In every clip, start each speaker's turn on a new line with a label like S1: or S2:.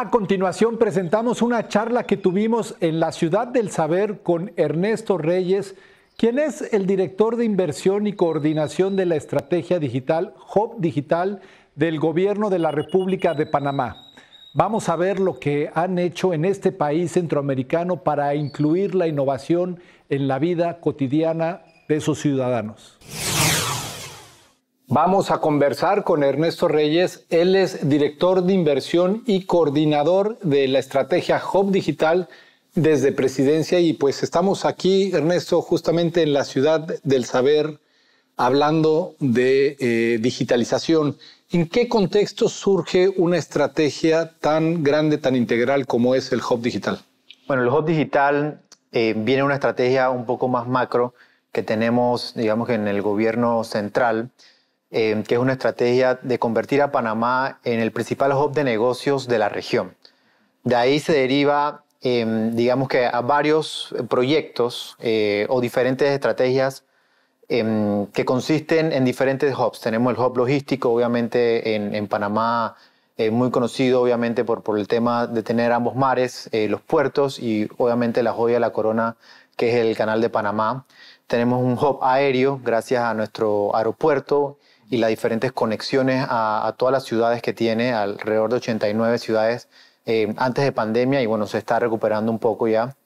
S1: A continuación presentamos una charla que tuvimos en la Ciudad del Saber con Ernesto Reyes, quien es el director de inversión y coordinación de la estrategia digital Hub Digital del Gobierno de la República de Panamá. Vamos a ver lo que han hecho en este país centroamericano para incluir la innovación en la vida cotidiana de sus ciudadanos. Vamos a conversar con Ernesto Reyes. Él es director de inversión y coordinador de la estrategia Hub Digital desde Presidencia. Y pues estamos aquí, Ernesto, justamente en la ciudad del saber, hablando de eh, digitalización. ¿En qué contexto surge una estrategia
S2: tan grande, tan integral como es el Hub Digital? Bueno, el Hub Digital eh, viene una estrategia un poco más macro que tenemos, digamos, en el gobierno central eh, que es una estrategia de convertir a Panamá en el principal hub de negocios de la región. De ahí se deriva, em, digamos que a varios proyectos eh, o diferentes estrategias em, que consisten en diferentes hubs. Tenemos el hub logístico, obviamente, en, Panamá, eh, muy conocido, obviamente, por, el tema de tener ambos mares, los puertos y, obviamente, la joya la corona, que es el canal de Panamá. Tenemos un hub aéreo gracias a nuestro aeropuerto y las diferentes conexiones a, todas las ciudades que tiene, alrededor de 89 ciudades eh, antes de pandemia y bueno, se está recuperando un poco ya.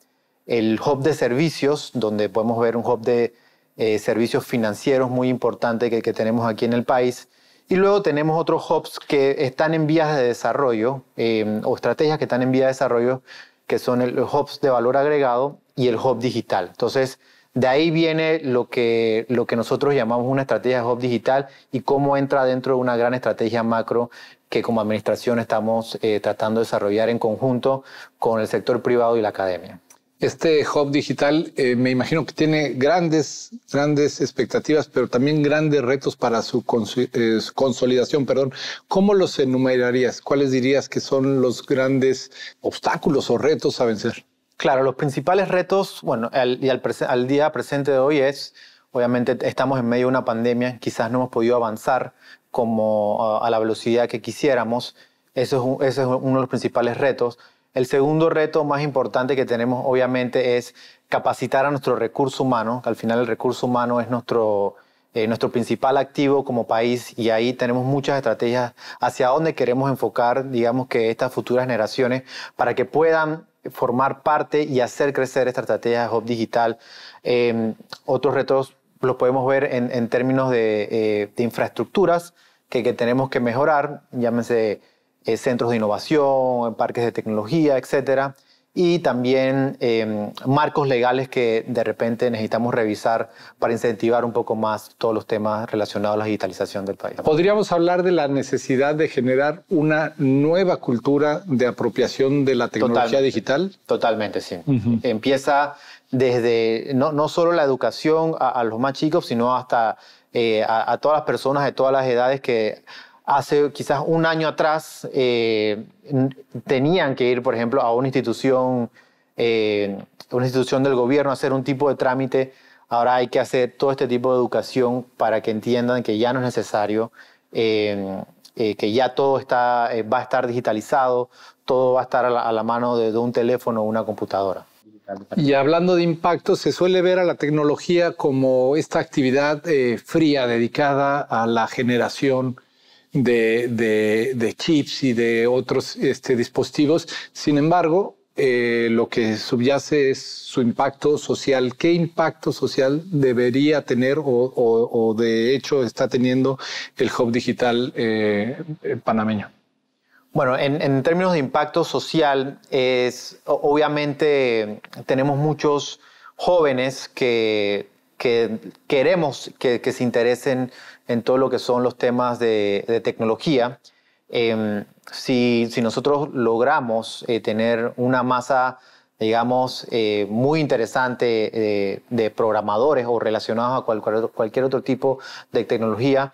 S2: El hub de servicios, donde podemos ver un hub de eh, servicios financieros muy importante que, tenemos aquí en el país. Y luego tenemos otros hubs que están en vías de desarrollo eh, o estrategias que están en vía de desarrollo, que son el, el hubs de valor agregado y el hub digital. Entonces, de ahí viene lo que, lo que nosotros llamamos una estrategia de hub digital y cómo entra dentro de una gran estrategia macro que como administración estamos eh, tratando de desarrollar en conjunto con el sector privado y la academia. Este hub digital
S1: eh, me imagino que tiene grandes, grandes expectativas, pero también grandes retos para eh, su, consolidación. Perdón. ¿Cómo los enumerarías? ¿Cuáles dirías que son
S2: los grandes obstáculos o retos a vencer? Claro, los principales retos, bueno, al, y al, día presente de hoy es, obviamente estamos en medio de una pandemia, quizás no hemos podido avanzar como a la velocidad que quisiéramos, eso es, uno de los principales retos. El segundo reto más importante que tenemos, obviamente, es capacitar a nuestro recurso humano, que al final el recurso humano es nuestro, eh, nuestro principal activo como país y ahí tenemos muchas estrategias hacia dónde queremos enfocar, digamos que estas futuras generaciones para que puedan formar parte y hacer crecer esta estrategia de Hub Digital. Em, otros retos los podemos ver en, términos de, eh, infraestructuras que, tenemos que mejorar, llámense eh, centros de innovación, parques de tecnología, etcétera y también em, marcos legales que de repente necesitamos revisar para incentivar un poco más todos los temas relacionados a la digitalización del país.
S1: Podríamos hablar de la necesidad de generar una nueva cultura
S2: de apropiación de la tecnología digital. Totalmente, sí. Empieza desde no, solo la educación a, los más chicos, sino hasta eh, a todas las personas de todas las edades que hace quizás un año atrás eh, tenían que ir, por ejemplo, a una institución, eh, una institución del gobierno a hacer un tipo de trámite. Ahora hay que hacer todo este tipo de educación para que entiendan que ya no es necesario, eh, que ya todo está, va a estar digitalizado, todo va a estar a la, mano de, de, un teléfono o una computadora.
S1: Y hablando de impacto, se suele ver a la tecnología como esta actividad fría dedicada a la generación de, chips y de otros este, dispositivos. Sin embargo, eh, lo que subyace es su impacto social. ¿Qué impacto social debería tener o, de hecho está teniendo el hub digital eh, eh, panameño?
S2: Bueno, en, en, términos de impacto social, es, obviamente tenemos muchos jóvenes que que queremos que, se interesen en todo lo que son los temas de, tecnología. Em, si, si, nosotros logramos eh, tener una masa, digamos, eh, muy interesante eh, de programadores o relacionados a cualquier otro tipo de tecnología,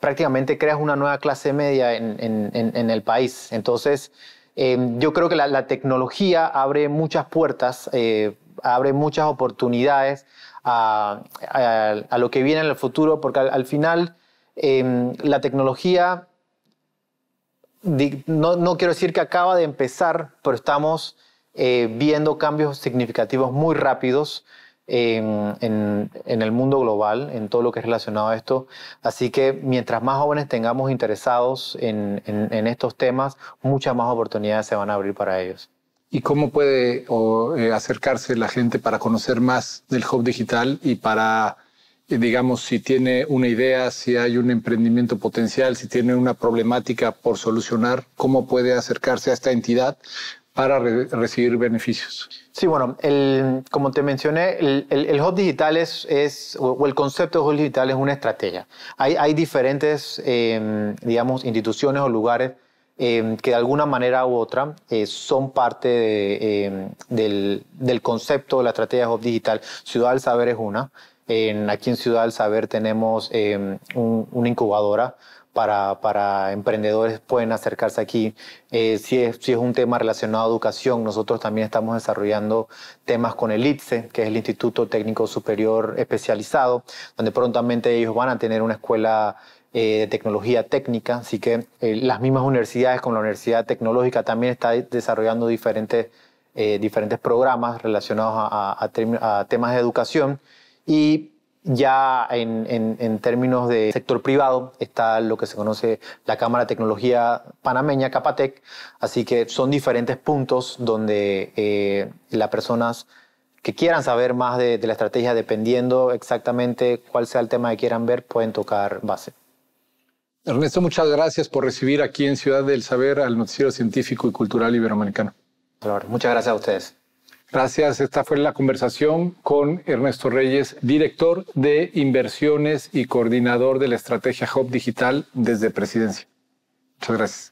S2: prácticamente creas una nueva clase media en, en, el país. Entonces, em, yo creo que la, la tecnología abre muchas puertas abre muchas oportunidades a, lo que viene en el futuro, porque al, final em, la tecnología, no, quiero decir que acaba de empezar, pero estamos eh, viendo cambios significativos muy rápidos. Em, en, el mundo global, en todo lo que es relacionado a esto. Así que mientras más jóvenes tengamos interesados en estos temas, muchas más oportunidades se van a abrir para ellos y cómo puede eh, acercarse la gente para conocer
S1: más del hub digital y para, eh, digamos, si tiene una idea, si hay un emprendimiento potencial, si tiene una problemática por solucionar, cómo puede acercarse a esta entidad para recibir beneficios. Sí, bueno,
S2: como te mencioné, el, el, hub digital es, es, o el concepto de hub digital es una estrategia. Hay, diferentes, em, digamos, instituciones o lugares Em, que de alguna manera u otra eh, son parte em, del, del, concepto de la estrategia job Digital. Ciudad del Saber es una. En, aquí en Ciudad del Saber tenemos em, una incubadora para, para, emprendedores pueden acercarse aquí. Eh, si, es, si es un tema relacionado a educación, nosotros también estamos desarrollando temas con el ITSE, que es el Instituto Técnico Superior Especializado, donde prontamente ellos van a tener una escuela eh, de tecnología técnica, así que eh, las mismas universidades como la Universidad Tecnológica también está desarrollando diferentes, eh, diferentes programas relacionados a, temas de educación y ya en, términos de sector privado está lo que se conoce la Cámara de Tecnología Panameña, Capatec, así que son diferentes puntos donde las personas que quieran saber más de, de la estrategia, dependiendo exactamente cuál sea el tema que quieran ver, pueden tocar base.
S1: Ernesto, muchas gracias por recibir aquí en Ciudad del Saber al Noticiero Científico y Cultural Iberoamericano. Muchas gracias a ustedes. Gracias. Esta fue la conversación con Ernesto Reyes, director de inversiones y coordinador de la estrategia Hub Digital desde Presidencia. Muchas gracias.